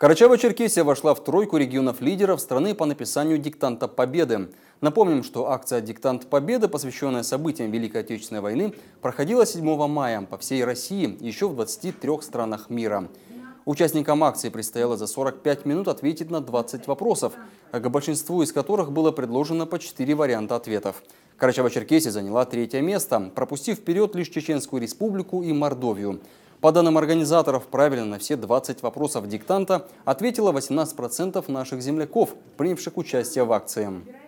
Карачаево-Черкесия вошла в тройку регионов-лидеров страны по написанию диктанта Победы. Напомним, что акция «Диктант Победы», посвященная событиям Великой Отечественной войны, проходила 7 мая по всей России, еще в 23 странах мира. Участникам акции предстояло за 45 минут ответить на 20 вопросов, к большинству из которых было предложено по 4 варианта ответов. Карачаево-Черкесия заняла третье место, пропустив вперед лишь Чеченскую республику и Мордовию. По данным организаторов, правильно на все 20 вопросов диктанта ответило 18% наших земляков, принявших участие в акции.